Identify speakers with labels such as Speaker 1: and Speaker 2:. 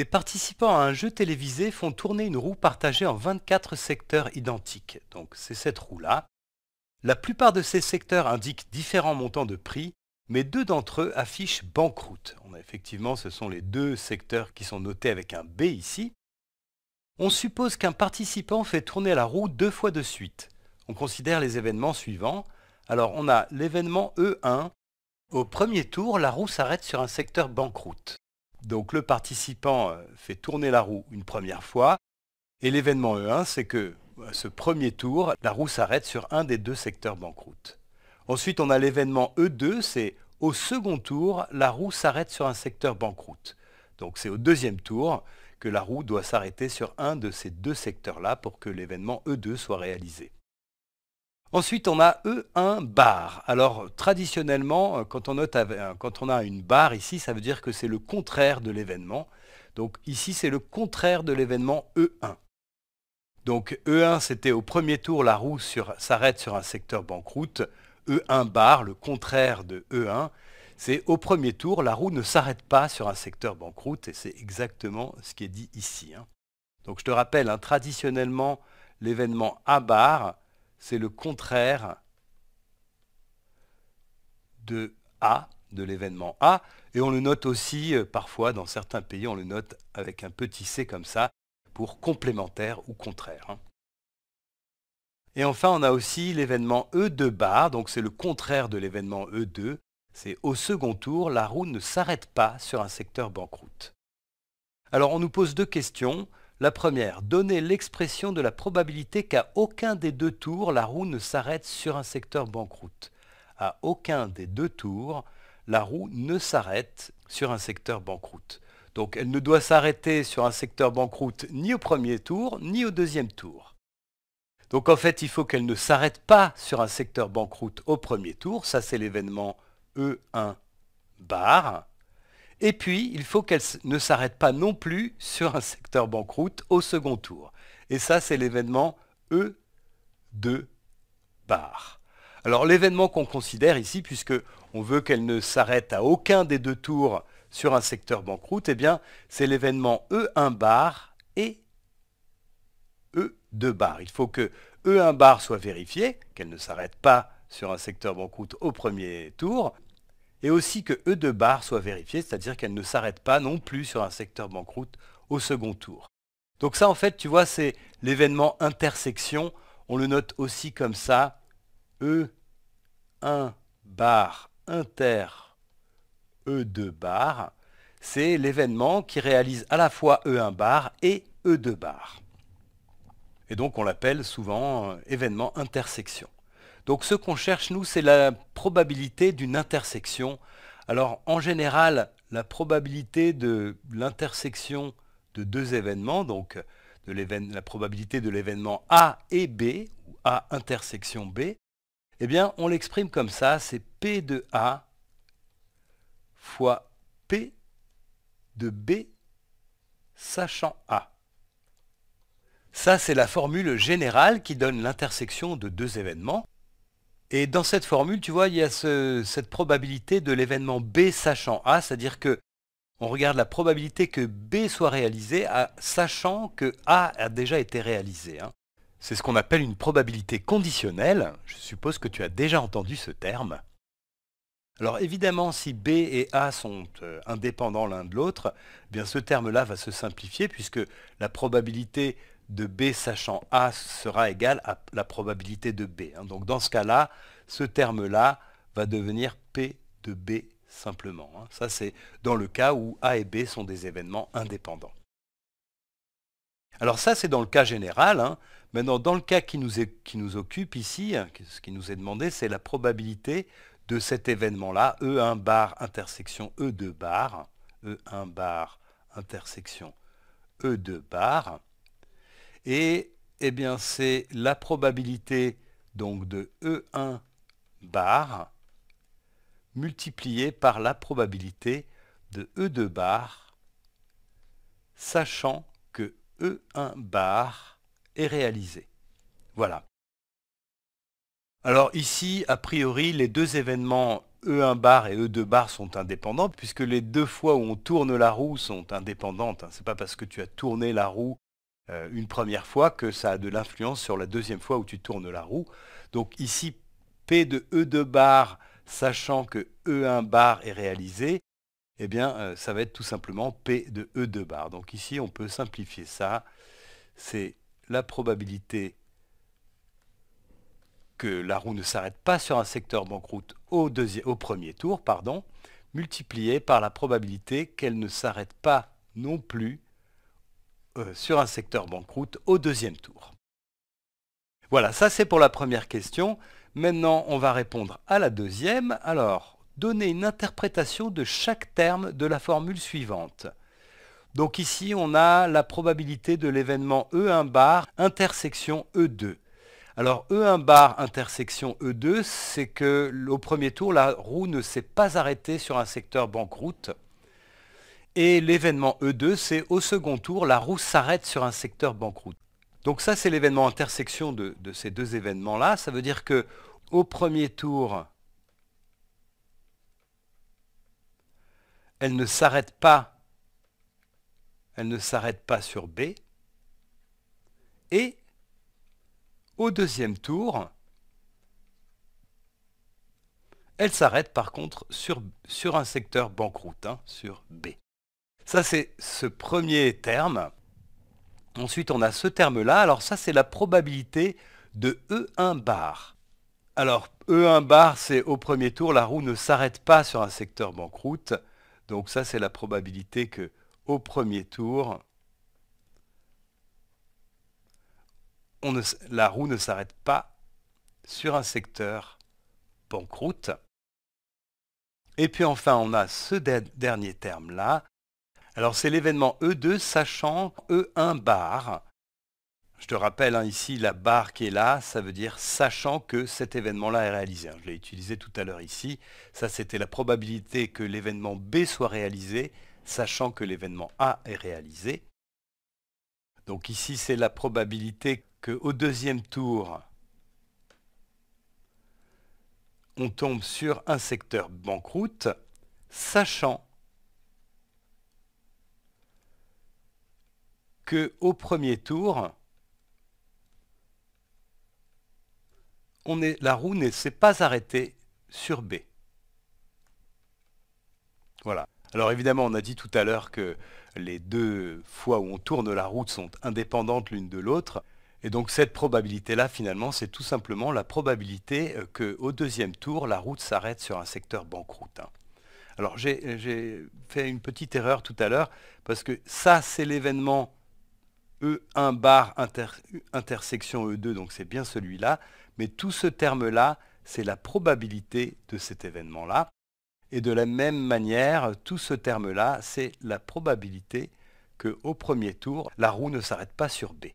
Speaker 1: Des participants à un jeu télévisé font tourner une roue partagée en 24 secteurs identiques. Donc c'est cette roue-là. La plupart de ces secteurs indiquent différents montants de prix, mais deux d'entre eux affichent banqueroute. effectivement, ce sont les deux secteurs qui sont notés avec un B ici. On suppose qu'un participant fait tourner la roue deux fois de suite. On considère les événements suivants. Alors on a l'événement E1. Au premier tour, la roue s'arrête sur un secteur banqueroute. Donc le participant euh, fait tourner la roue une première fois. Et l'événement E1, c'est que euh, ce premier tour, la roue s'arrête sur un des deux secteurs banqueroute. Ensuite, on a l'événement E2, c'est au second tour, la roue s'arrête sur un secteur banqueroute. Donc c'est au deuxième tour que la roue doit s'arrêter sur un de ces deux secteurs-là pour que l'événement E2 soit réalisé. Ensuite, on a E1 bar. Alors, traditionnellement, euh, euh, quand on, a une barre ici, ça veut dire que c'est le contraire de l'événement. Donc ici, c'est le contraire de l'événement E1. Donc E1, c'était au premier tour, la roue s'arrête sur un secteur banqueroute. E1 bar, le contraire de E1, c'est au premier tour, la roue ne s'arrête pas sur un secteur banqueroute, et c'est exactement ce qui est dit ici. Hein. Donc je te rappelle, hein, traditionnellement, l'événement A bar, c'est le contraire de A, de l'événement A, et on le note aussi euh, parfois dans certains pays, on le note avec un petit c comme ça, pour complémentaire ou contraire. Hein. Et enfin, on a aussi l'événement E2 bar, donc c'est le contraire de l'événement E2, c'est au second tour, la roue ne s'arrête pas sur un secteur banqueroute. Alors on nous pose deux questions. La première, donner l'expression de la probabilité qu'à aucun des deux tours, la roue ne s'arrête sur un secteur banqueroute. À aucun des deux tours, la roue ne s'arrête sur un secteur banqueroute. Donc elle ne doit s'arrêter sur un secteur banqueroute ni au premier tour, ni au deuxième tour. Donc en fait, il faut qu'elle ne s'arrête pas sur un secteur banqueroute au premier tour. Ça, c'est l'événement E1 bar. Et puis, il faut qu'elle ne s'arrête pas non plus sur un secteur banqueroute au second tour. Et ça, c'est l'événement E2 bar. Alors l'événement qu'on considère ici, puisqu'on veut qu'elle ne s'arrête à aucun des deux tours sur un secteur banqueroute, eh bien, c'est l'événement E1 bar et E2 bar. Il faut que E1 bar soit vérifié, qu'elle ne s'arrête pas sur un secteur banqueroute au premier tour, et aussi que E 2 bar soit vérifié, c'est-à-dire qu'elle ne s'arrête pas non plus sur un secteur banqueroute au second tour. Donc ça, en fait, tu vois, c'est l'événement intersection. On le note aussi comme ça. E1 bar inter E2 bar. C'est l'événement qui réalise à la fois E1 bar et E2 bar. Et donc on l'appelle souvent euh, événement intersection. Donc ce qu'on cherche, nous, c'est la probabilité d'une intersection. Alors en général, la probabilité de l'intersection de deux événements, donc de la probabilité de l'événement A et B, ou A intersection B, eh bien on l'exprime comme ça, c'est P de A fois P de B sachant A. Ça, c'est la formule générale qui donne l'intersection de deux événements. Et dans cette formule, tu vois, il y a cette probabilité de l'événement B sachant A, c'est-à-dire que on regarde la probabilité que B soit réalisé à, sachant que A a déjà été réalisé. Hein. C'est ce qu'on appelle une probabilité conditionnelle. Je suppose que tu as déjà entendu ce terme. Alors évidemment, si B et A sont euh, indépendants l'un de l'autre, eh bien ce terme-là va se simplifier puisque la probabilité de B sachant A sera égal à la probabilité de B. Hein. Donc dans ce cas-là, ce terme-là va devenir P de B simplement. Hein. Ça, c'est dans le cas où A et B sont des événements indépendants. Alors ça, c'est dans le cas général. Hein. Maintenant, dans le cas qui nous, qui nous occupe ici, ce qui nous est demandé, c'est la probabilité de cet événement-là, E1 bar intersection E2 bar, E1 bar intersection E2 bar, et eh bien c'est la probabilité donc de E1 bar multipliée par la probabilité de E2 bar, sachant que E1 bar est réalisé. Voilà. Alors ici, a priori, les deux événements E1 bar et E2 bar sont indépendants, puisque les deux fois où on tourne la roue sont indépendantes. Hein. Ce n'est pas parce que tu as tourné la roue euh, une première fois que ça a de l'influence sur la deuxième fois où tu tournes la roue. Donc ici, P de E2 bar, sachant que E1 bar est réalisé, eh bien, euh, ça va être tout simplement P de E2 bar. Donc ici, on peut simplifier ça. C'est la probabilité que la roue ne s'arrête pas sur un secteur banqueroute au, premier tour, pardon, multiplié par la probabilité qu'elle ne s'arrête pas non plus euh, sur un secteur banqueroute au deuxième tour. Voilà, ça c'est pour la première question. Maintenant, on va répondre à la deuxième. Alors, donner une interprétation de chaque terme de la formule suivante. Donc ici, on a la probabilité de l'événement E1 bar intersection E2. Alors E1 bar intersection E2, c'est que au premier tour, la roue ne s'est pas arrêtée sur un secteur banqueroute. Et l'événement E2, c'est au second tour, la roue s'arrête sur un secteur banqueroute. Donc ça, c'est l'événement intersection de, ces deux événements-là. Ça veut dire que au premier tour, elle ne s'arrête pas, elle ne s'arrête pas sur B. Et au deuxième tour, elle s'arrête par contre sur, sur un secteur banqueroute, hein, sur B. Ça, c'est ce premier terme. Ensuite, on a ce terme-là. Alors ça, c'est la probabilité de E1 bar. Alors, E1 bar, c'est au premier tour, la roue ne s'arrête pas sur un secteur banqueroute. Donc ça, c'est la probabilité que au premier tour, la roue ne s'arrête pas sur un secteur banqueroute. Et puis enfin, on a ce dernier terme-là, alors c'est l'événement E2 sachant E1 bar. Je te rappelle hein, ici la barre qui est là, ça veut dire sachant que cet événement-là est réalisé. Je l'ai utilisé tout à l'heure ici. Ça c'était la probabilité que l'événement B soit réalisé, sachant que l'événement A est réalisé. Donc ici c'est la probabilité qu'au deuxième tour, on tombe sur un secteur banqueroute, sachant que au premier tour, on est, la roue ne s'est pas arrêtée sur B. Voilà. Alors évidemment, on a dit tout à l'heure que les deux fois où on tourne la route sont indépendantes l'une de l'autre. Et donc cette probabilité-là, finalement, c'est tout simplement la probabilité euh, qu'au deuxième tour, la route s'arrête sur un secteur banqueroute. Hein. Alors j'ai fait une petite erreur tout à l'heure, parce que ça, c'est l'événement E1 bar intersection E2, donc c'est bien celui-là, mais tout ce terme-là, c'est la probabilité de cet événement-là. Et de la même manière, tout ce terme-là, c'est la probabilité que au premier tour, la roue ne s'arrête pas sur B.